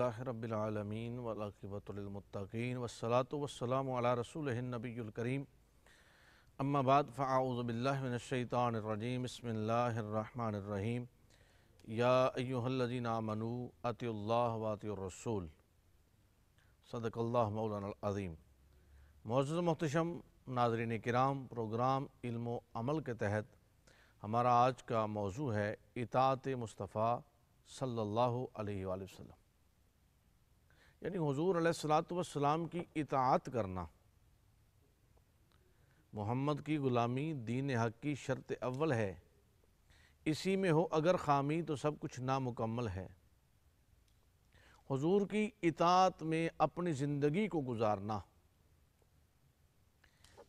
रबालमीन वक़बतमतिन वसलात रसूल नबीकरीम अम्माबाद फ़ाउज़बिल्लिनशैतानरजीम बसमीम याहल्लिन मनु अतिल्ला सदकल्ला मौलानाज़ीम मौजूद महतशम नाजरन कराम प्रोग्राम इल्म अमल के तहत हमारा आज का मौजू है इतात मुस्तफ़ा सल्लल्लाहु अलैहि यानी हजूर सलाम की इतात करना मोहम्मद की ग़ुलामी दीन हक़ की शर्त अव्वल है इसी में हो अगर खामी तो सब कुछ नामुकम्मल है हजूर की इतात में अपनी ज़िंदगी को गुजारना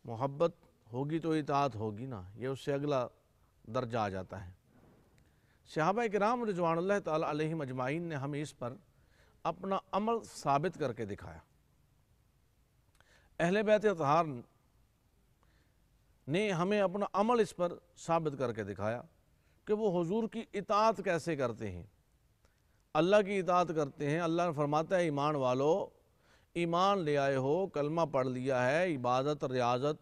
मोहब्बत होगी तो इतात होगी ना ये उससे अगला दर्जा आ जाता है सहाबा कराम रजवान मजमाइन ने हमें इस पर अपना अमल साबित करके दिखाया अहल बैत अतहार ने हमें अपना अमल इस पर साबित करके दिखाया कि वो हुजूर की इतात कैसे करते हैं अल्लाह की इतात करते हैं अल्लाह ने फरमाता है ईमान वालो ईमान ले आए हो कलमा पढ़ लिया है इबादत रियाजत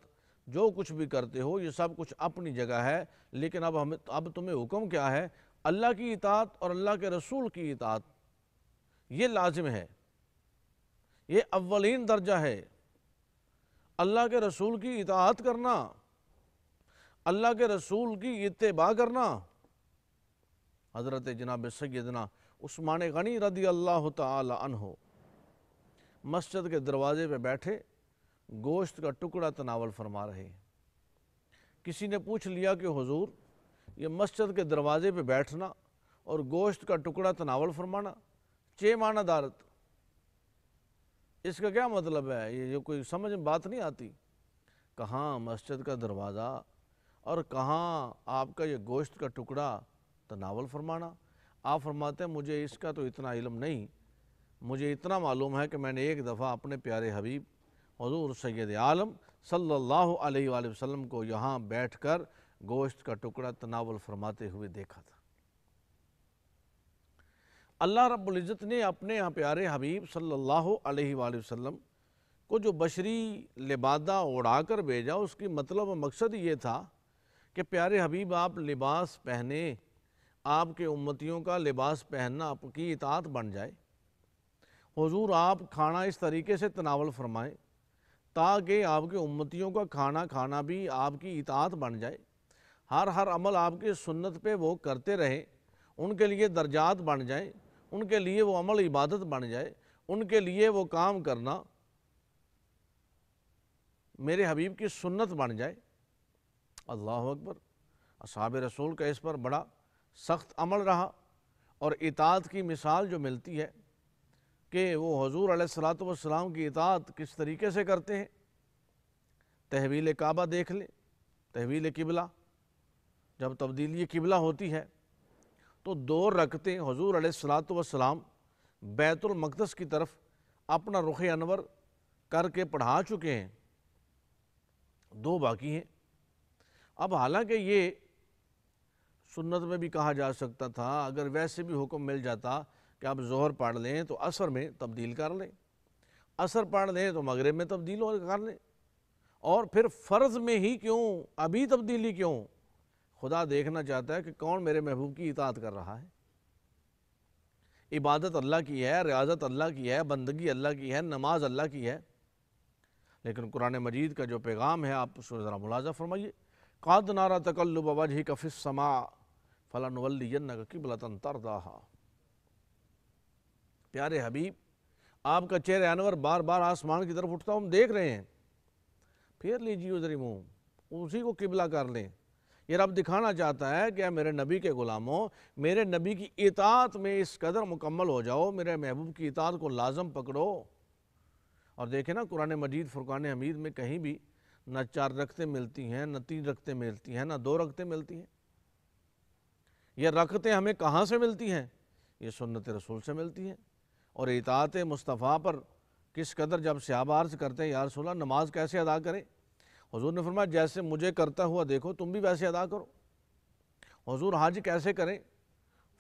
जो कुछ भी करते हो ये सब कुछ अपनी जगह है लेकिन अब हमें अब तुम्हें हुक्म क्या है अल्लाह की इतात और अल्लाह के रसूल की इतात ये लाजिम है ये अव्वलीन दर्जा है अल्लाह के रसूल की इतात करना अल्लाह के रसूल की इतबा करना हज़रत जनाब सैदना उस्मान गनी रदी अल्लाह तहो मस्जिद के दरवाजे पे बैठे गोश्त का टुकड़ा तनावल फरमा रहे किसी ने पूछ लिया कि हुजूर ये मस्जिद के दरवाजे पे बैठना और गोश्त का टुकड़ा तनावल फरमाना चे दारत इसका क्या मतलब है ये जो कोई समझ में बात नहीं आती कहाँ मस्जिद का दरवाज़ा और कहाँ आपका ये गोश्त का टुकड़ा तनावल तो फरमाना आप फरमाते हैं मुझे इसका तो इतना इलम नहीं मुझे इतना मालूम है कि मैंने एक दफ़ा अपने प्यारे हबीब हजूर सैद आलम सल्लल्लाहु अलैहि वसल्लम को यहाँ बैठकर गोश्त का टुकड़ा तनावल फरमाते हुए देखा था अल्लाह रब्ज़त ने अपने यहाँ प्यारे हबीब सल्लल्लाहु अलैहि वसल्लम को जो बशरी लिबादा उड़ा कर भेजा उसकी मतलब मकसद ये था कि प्यारे हबीब आप लिबास पहने आपके उम्मतियों का लिबास पहनना आपकी इतात बन जाए हुजूर आप खाना इस तरीके से तनावल फरमाएँ ताकि आपके उम्मतियों का खाना खाना भी आपकी इतात बन जाए हर हर अमल आपकी सुन्नत पे वो करते रहें उनके लिए दर्जात बन जाएं उनके लिए वो अमल इबादत बन जाए उनके लिए वो काम करना मेरे हबीब की सुन्नत बन जाए अल्लाह अकबर असाब रसूल का इस पर बड़ा सख्त अमल रहा और इतात की मिसाल जो मिलती है कि वो हजूर सलाम की इतात किस तरीके से करते हैं तहवील काबा देख लें तहवील किबला जब तब्दीली किबला होती है तो दो रकतें हजूर अलैहिस्सलातु वसलाम बैतुलमक़दस की तरफ अपना रुख अनवर करके पढ़ा चुके हैं दो बाकी हैं अब हालांकि ये सुन्नत में भी कहा जा सकता था अगर वैसे भी हुक्म मिल जाता कि आप जोहर पढ़ लें तो असर में तब्दील कर लें असर पढ़ लें तो मगरब में तब्दील कर लें और फिर फ़र्ज़ में ही क्यों अभी तब्दीली क्यों खुदा देखना चाहता है कि कौन मेरे महबूब की इतात कर रहा है इबादत अल्लाह की है रियाजत अल्लाह की है बंदगी अल्लाह की है नमाज अल्लाह की है लेकिन कुरान मजीद का जो पैगाम है आप उसको ज़रा मुलाजा फरमाइए काद नारा तकल्लुब जी कफिस समा फ़लानवलियन किबलतन तरदाहा प्यारे हबीब आपका चेहरे अनवर बार बार आसमान की तरफ उठता हम देख रहे हैं फेर लीजिए उधर मुँह उसी को किबला कर लें ये रब दिखाना चाहता है कि मेरे नबी के ग़ुलामों मेरे नबी की इतात में इस कदर मुकम्मल हो जाओ मेरे महबूब की इतात को लाजम पकड़ो और देखे ना कुरान मजीद फुरकान हमीद में कहीं भी ना चार रखते मिलती हैं ना तीन रखते मिलती हैं ना दो रखते मिलती हैं यह रखते हमें कहाँ से मिलती हैं ये सुन्नत रसूल से मिलती हैं और इतात मुस्तफ़ा पर किस कदर जब से करते हैं यार नमाज कैसे अदा करें हजूर ने फरमाया जैसे मुझे करता हुआ देखो तुम भी वैसे अदा करो हजूर हाज कैसे करें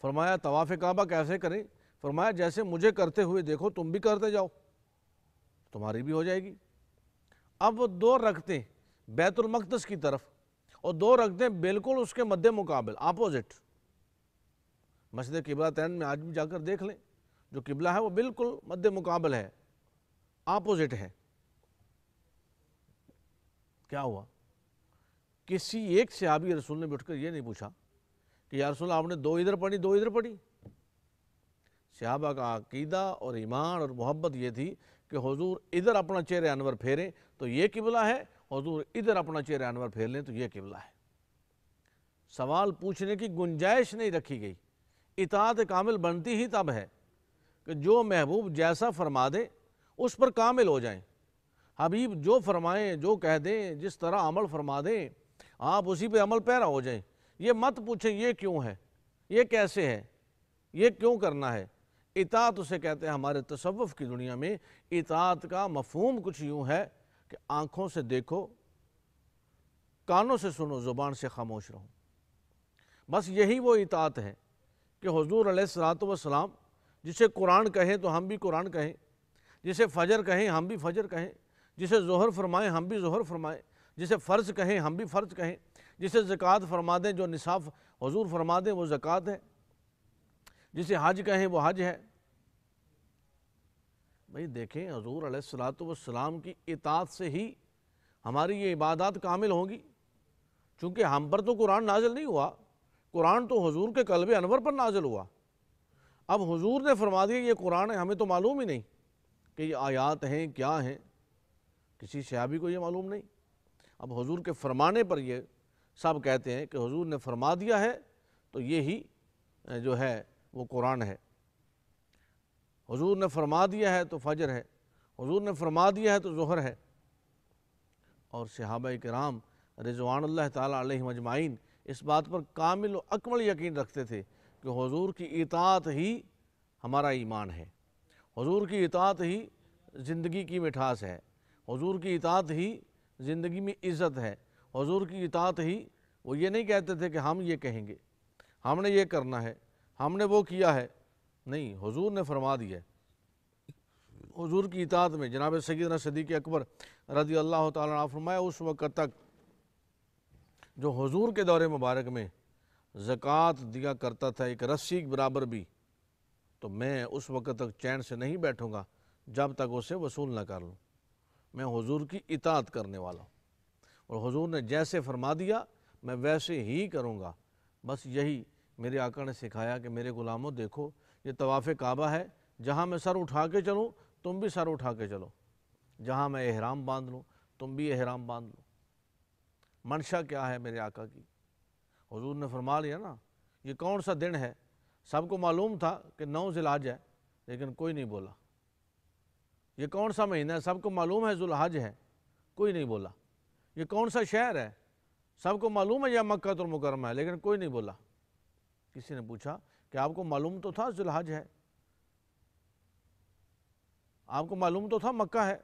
फरमाया तवाफ़ काबा कैसे करें फरमाया जैसे मुझे करते हुए देखो तुम भी करते जाओ तुम्हारी भी हो जाएगी अब वो दो रखते बैतुलमकदस की तरफ और दो रखते बिल्कुल उसके मद्दे मुकाबल अपोजिट मस्जिद किबला तैन में आज भी जाकर देख लें जो किबला है वो बिल्कुल मद्दे मुकाबल है अपोजिट है क्या हुआ किसी एक सहाबी रसूल ने बैठकर ये नहीं पूछा कि या रसूल आपने दो इधर पढ़ी दो इधर पढ़ी सहाबा का अकीदा और ईमान और मोहब्बत ये थी कि हजूर इधर अपना चेहरे अनवर फेरें तो ये किबला है हजूर इधर अपना चेहरे अनवर फेर लें तो ये किबला है सवाल पूछने की गुंजाइश नहीं रखी गई इतात कामिल बनती ही तब है कि जो महबूब जैसा फरमा दे उस पर कामिल हो जाएं हबीब जो फरमाएं जो कह दें जिस तरह अमल फरमा दें आप उसी पे अमल पैरा हो जाएं ये मत पूछें ये क्यों है ये कैसे है ये क्यों करना है इतात उसे कहते हैं हमारे तसवुफ़ की दुनिया में इतात का मफहम कुछ यूँ है कि आँखों से देखो कानों से सुनो ज़ुबान से खामोश रहो बस यही वो इतात है कि हजूर अलतम जिसे कुरान कहें तो हम भी कुरान कहें जिसे फ़जर कहें हम भी फ़जर कहें जिसे जहर फरमाएँ हम भी जहर फरमाएँ जिसे फ़र्ज़ कहें हम भी फ़र्ज़ कहें जिसे ज़क़़त फरमा दें जो निसाफ हजूर फरमा दें वो ज़क़़त है जिसे हज कहें वो हज है भाई देखें हजूर सलाम की इतात से ही हमारी ये इबादत कामिल होंगी चूँकि हम पर तो कुरान नाजिल नहीं हुआ कुरान तो हजूर के कलब अनवर पर नाजिल हुआ अब हजूर ने फरमा दिया ये कुरान है हमें तो मालूम ही नहीं कि ये आयात हैं क्या हैं किसी सहाबी को ये मालूम नहीं अब हजूर के फरमाने पर ये सब कहते हैं कि हजूर ने फरमा दिया है तो ये ही जो है वो कुरान है हजूर ने फरमा दिया है तो फजर है हजूर ने फरमा दिया है तो जहर है और के कराम रिजवान तजमाइन इस बात पर कामिल और अकमल यकीन रखते थे कि हजूर की इतात ही हमारा ईमान है हजूर की इतात ही ज़िंदगी की मिठास है हुजूर की इतात ही ज़िंदगी में इज़्ज़त है हुजूर की इतात ही वो ये नहीं कहते थे कि हम ये कहेंगे हमने ये करना है हमने वो किया है नहीं हजूर ने फरमा दिया हुजूर की इतात में जनाब सैदना सदीक अकबर रजी अल्लाह तरमाया उस वक़्त तक जो हजूर के दौरे मुबारक में ज़क़़त दिया करता था एक रस्सी के बराबर भी तो मैं उस वक़्त तक चैन से नहीं बैठूँगा जब तक उसे वसूल ना कर लूँ मैं हुजूर की इतात करने वाला हूँ और हुजूर ने जैसे फरमा दिया मैं वैसे ही करूँगा बस यही मेरे आका ने सिखाया कि मेरे ग़ुलामों देखो ये तवाफ़ काबा है जहाँ मैं सर उठा के चलूँ तुम भी सर उठा के चलो जहाँ मैं एहराम बांध लूँ तुम भी एहराम बांध लो मंशा क्या है मेरे आका की हजूर ने फरमा लिया ना ये कौन सा दिन है सबको मालूम था कि नौ जिलाज है लेकिन कोई नहीं बोला ये कौन सा महीना है सबको मालूम है जुल्हज है कोई नहीं बोला ये कौन सा शहर है सबको मालूम है यह मुकरमा है लेकिन कोई नहीं बोला किसी ने पूछा कि आपको मालूम तो था जुल्हज है आपको मालूम तो था मक्का है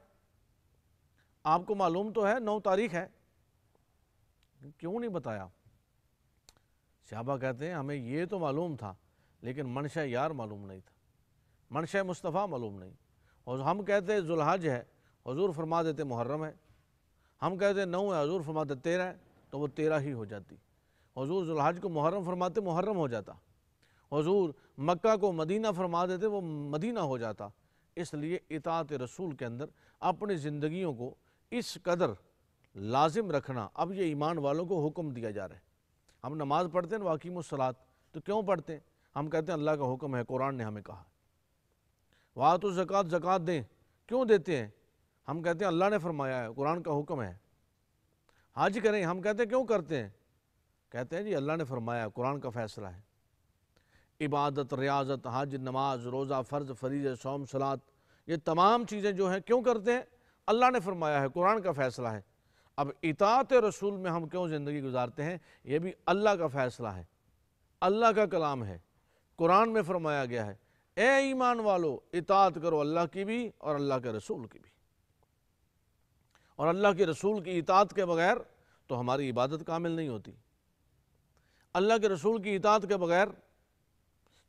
आपको मालूम तो है नौ तारीख है क्यों नहीं बताया सहाबा कहते हैं हमें ये तो मालूम था लेकिन मनशा यार मालूम नहीं था मनशा मुस्तफ़ा मालूम नहीं और हम कहते जुल्हज है हजूर फरमा देते मुहर्रम है हम कहते नौ है हजूर फरमा देते तेरह है तो वो तेरह ही हो जाती हजूर जुल्हज को मुहर्रम फरमाते मुहर्रम हो जाता हजूर मक्का को मदीना फरमा देते वो मदीना हो जाता इसलिए इतात रसूल के अंदर अपनी ज़िंदगी को इस कदर लाजिम रखना अब ये ईमान वालों को हुक्म दिया जा रहा है हम नमाज़ पढ़ते हैं वाकिम सलात तो क्यों पढ़ते हैं हम कहते हैं अल्लाह का हुक्म है कुरान ने हमें कहा वहाँ तो ज़क़़त ज़क़़त दें क्यों देते हैं हम कहते हैं अल्लाह ने फरमाया है कुरान का हुक्म है हाज करें हम कहते हैं क्यों करते हैं कहते हैं जी अल्लाह ने फरमाया कुरान का फ़ैसला है इबादत रियाजत हज नमाज रोज़ा फ़र्ज फरीज सोम सलात ये तमाम चीज़ें जो हैं क्यों करते हैं अल्लाह ने फरमाया है कुरान का फ़ैसला है अब इतात रसूल में हम क्यों ज़िंदगी गुजारते हैं ये भी अल्लाह का फ़ैसला है अल्लाह का कलाम है कुरान में फरमाया गया है ए ईमान वालो इतात करो अल्लाह की भी और अल्लाह के रसूल की भी और अल्लाह के रसूल की इतात के बगैर तो हमारी इबादत कामिल नहीं होती अल्लाह के रसूल की इतात के बगैर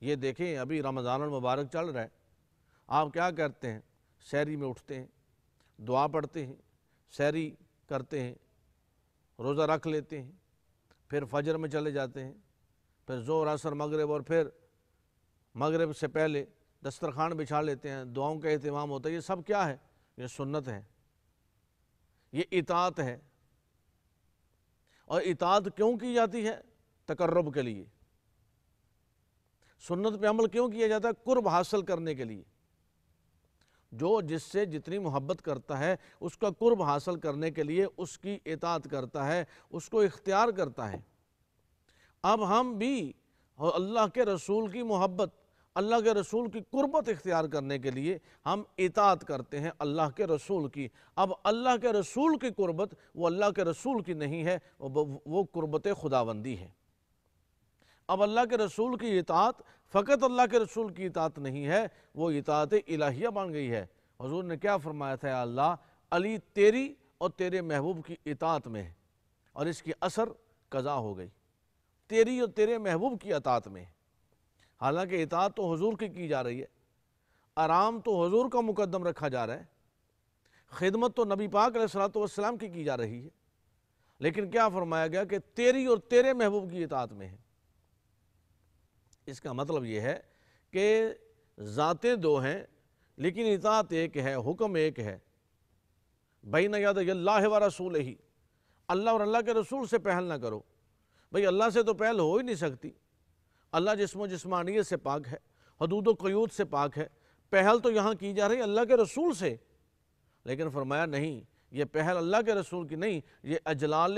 ये देखें अभी रमज़ान मुबारक चल रहा है आप क्या करते हैं शहरी में उठते हैं दुआ पढ़ते हैं शहरी करते हैं रोज़ा रख लेते हैं फिर फजर में चले जाते हैं फिर जोर असर मगरब और फिर मगरब से पहले दस्तरखान बिछा लेते हैं दुआओं का अहतमाम होता है ये सब क्या है ये सुन्नत है ये इतात है और इतात क्यों की जाती है तकर्रब के लिए सुन्नत पे अमल क्यों किया जाता है कुर्ब हासिल करने के लिए जो जिससे जितनी मोहब्बत करता है उसका कुर्ब हासिल करने के लिए उसकी इतात करता है उसको इख्तियार करता है अब हम भी अल्लाह के रसूल की मोहब्बत अल्लाह के रसूल की कुर्बत इख्तियार करने के लिए हम इतात करते हैं अल्लाह के रसूल की अब अल्लाह के रसूल की कुर्बत वो अल्लाह के रसूल की नहीं है वो कुर्बत खुदाबंदी है अब अल्लाह के रसूल की इतात फ़कत अल्लाह के रसूल की इतात नहीं है वो इतात इलाहिया बन गई है हजूर ने क्या फरमाया था अल्लाह अली तेरी और तेरे महबूब की इतात में है और इसकी असर कज़ा हो गई तेरी और तेरे महबूब की अतात में है हालांकि इतात तो हजूर की की जा रही है आराम तो हजूर का मुकदम रखा जा रहा है खिदमत तो नबी पाक सलातम की की जा रही है लेकिन क्या फरमाया गया कि तेरी और तेरे महबूब की इतात में है इसका मतलब यह है कि ज़ातें दो हैं लेकिन इतात एक है हुक्म एक है भाई ना याद अल्लाह व रसूल ही अल्लाह और अल्लाह के रसूल से पहल ना करो भाई अल्लाह से तो पहल हो ही नहीं सकती अल्लाह जिसम जिसमानिय से पाक है हदूद वयूद से पाक है पहल तो यहाँ की जा रही है अल्लाह के रसूल से लेकिन फरमाया नहीं ये पहल अल्लाह के रसूल की नहीं ये अजलाल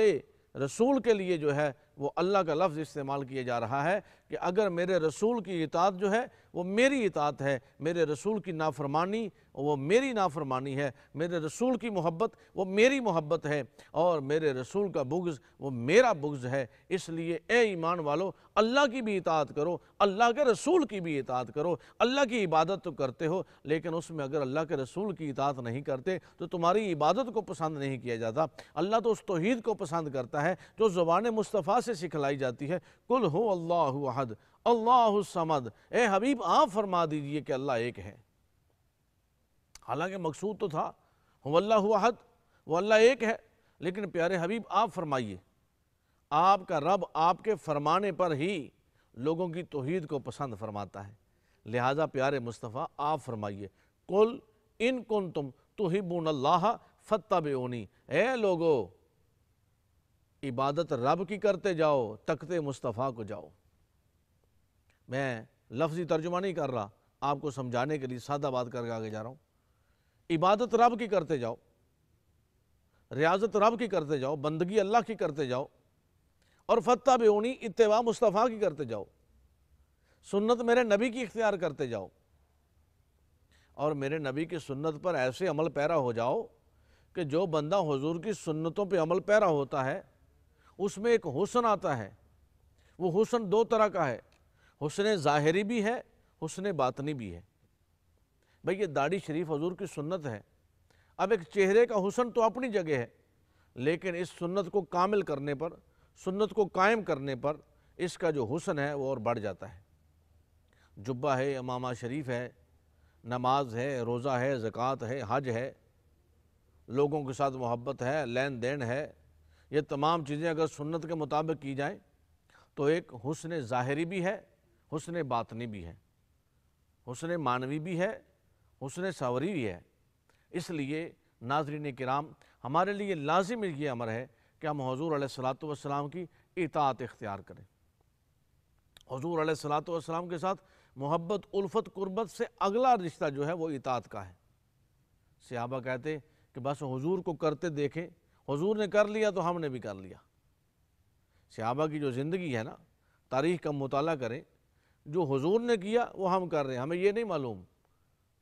रसूल के लिए जो है वो अल्लाह का लफ्ज़ इस्तेमाल किया जा रहा है कि अगर मेरे रसूल की इतात जो है वो मेरी इतात है मेरे रसूल की नाफरमानी वो मेरी नाफरमानी है मेरे रसूल की मोहब्बत वो मेरी मोहब्बत है और मेरे रसूल का बुग्ज़ वो मेरा बुग्ज़ है इसलिए ए ईमान वालों अल्लाह की भी इतात करो अल्लाह के रसूल की भी इतात करो अल्लाह की इबादत तो करते हो लेकिन उसमें अगर अल्लाह के रसूल की इतात नहीं करते तो तुम्हारी इबादत को पसंद नहीं किया जाता अल्लाह तो उस तोहद को पसंद करता है जो ज़ुबान मुस्तफ़ा से सिखलाई जाती है कुल हो अल्लाह अहद अल्लाहमद ए हबीब आप फरमा दीजिए कि अल्लाह एक है हालांकि मकसूद तो था वल्ला वो अल्लाह एक है लेकिन प्यारे हबीब आप फरमाइए आपका रब आपके फरमाने पर ही लोगों की तोहद को पसंद फरमाता है लिहाजा प्यारे मुस्तफ़ा आप फरमाइए कुल इन कुन तुम तोहिबून अल्लाह फ़तबोनी ए लोगो इबादत रब की करते जाओ तकते मुस्तफ़ा को जाओ मैं लफ्ज़ी तर्जुमा नहीं कर रहा आपको समझाने के लिए सादा बात करके आगे जा रहा हूँ इबादत रब की करते जाओ रियाजत रब की करते जाओ बंदगी अल्लाह की करते जाओ और फतह बेऊनी इतवा मुस्तफ़ा की करते जाओ सुन्नत मेरे नबी की इख्तियार करते जाओ और मेरे नबी की सुन्नत पर ऐसे अमल पैरा हो जाओ कि जो बंदा हुजूर की सुन्नतों पे अमल पैरा होता है उसमें एक हुसन आता है वो हुसन दो तरह का है हुसन ज़ाहरी भी है हुसन बातनी भी है भाई ये दाढ़ी शरीफ हजूर की सुन्नत है अब एक चेहरे का हुसन तो अपनी जगह है लेकिन इस सुन्नत को कामिल करने पर सुन्नत को कायम करने पर इसका जो हुसन है वो और बढ़ जाता है जुब्बा है अमामा शरीफ है नमाज है रोज़ा है ज़क़़त है हज है लोगों के साथ मोहब्बत है लेन देन है ये तमाम चीज़ें अगर सुन्नत के मुताबिक की जाएँ तो एक हुसन ज़ाहरी भी है हुसन बातनी भी है हुसन मानवी भी है हुसन सावरी भी है इसलिए नाजरीन कराम हमारे लिए लाजिम ये अमर है कि हम हजूर सलातम की इतात इख्तियार करें हजूर सलातम के साथ मोहब्बत उल्फत कुर्बत से अगला रिश्ता जो है वो इतात का है सिबा कहते कि बस हजूर को करते देखें हजूर ने कर लिया तो हमने भी कर लिया सिबा की जो ज़िंदगी है ना तारीख का मताल करें जो हुजूर ने किया वो हम कर रहे हैं हमें ये नहीं मालूम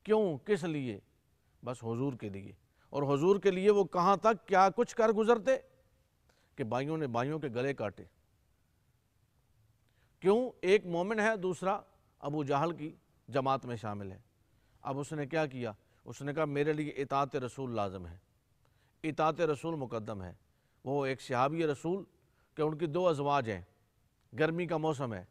क्यों किस लिए बस हुजूर के लिए और हुजूर के लिए वो कहाँ तक क्या कुछ कर गुजरते कि भाइयों ने भाइयों के गले काटे क्यों एक मोमिन है दूसरा अबू जहल की जमात में शामिल है अब उसने क्या किया उसने कहा मेरे लिए इतात रसूल लाजम है इतात रसूल मुकदम है वो एक सहाबी रसूल के उनकी दो अजवाज हैं गर्मी का मौसम है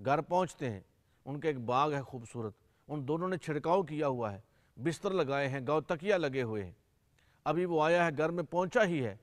घर पहुँचते हैं उनका एक बाग है खूबसूरत उन दोनों ने छिड़काव किया हुआ है बिस्तर लगाए हैं गौ तकिया लगे हुए हैं अभी वो आया है घर में पहुंचा ही है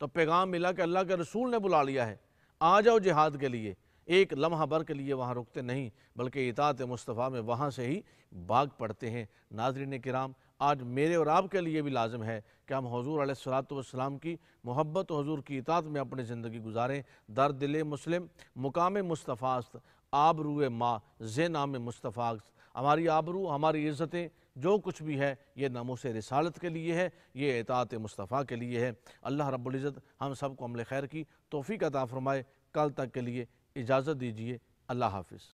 तो पैगाम मिला कि अल्लाह के रसूल ने बुला लिया है आ जाओ जिहाद के लिए एक लम्हा भर के लिए वहाँ रुकते नहीं बल्कि इतात मुस्तफ़ा में वहाँ से ही बाग पड़ते हैं नाजरीन कराम आज मेरे और आप के लिए भी लाजम है कि हम हजूर सलाम की मोहब्बत हजूर की इतात में अपनी ज़िंदगी गुजारें दर दिल मुस्लिम मुकाम मुस्तफ़ास्त आबरू माँ जे नाम मुस्तफ़ा हमारी आबरू हमारी इज़्ज़तें जो कुछ भी है ये नामोस रिसालत के लिए है ये एतात मुस्तफ़ा के लिए है अल्लाह रब्ज़त हम सबको अमल खैर की तोहफी का फरमाए कल तक के लिए इजाज़त दीजिए अल्लाह हाफिज़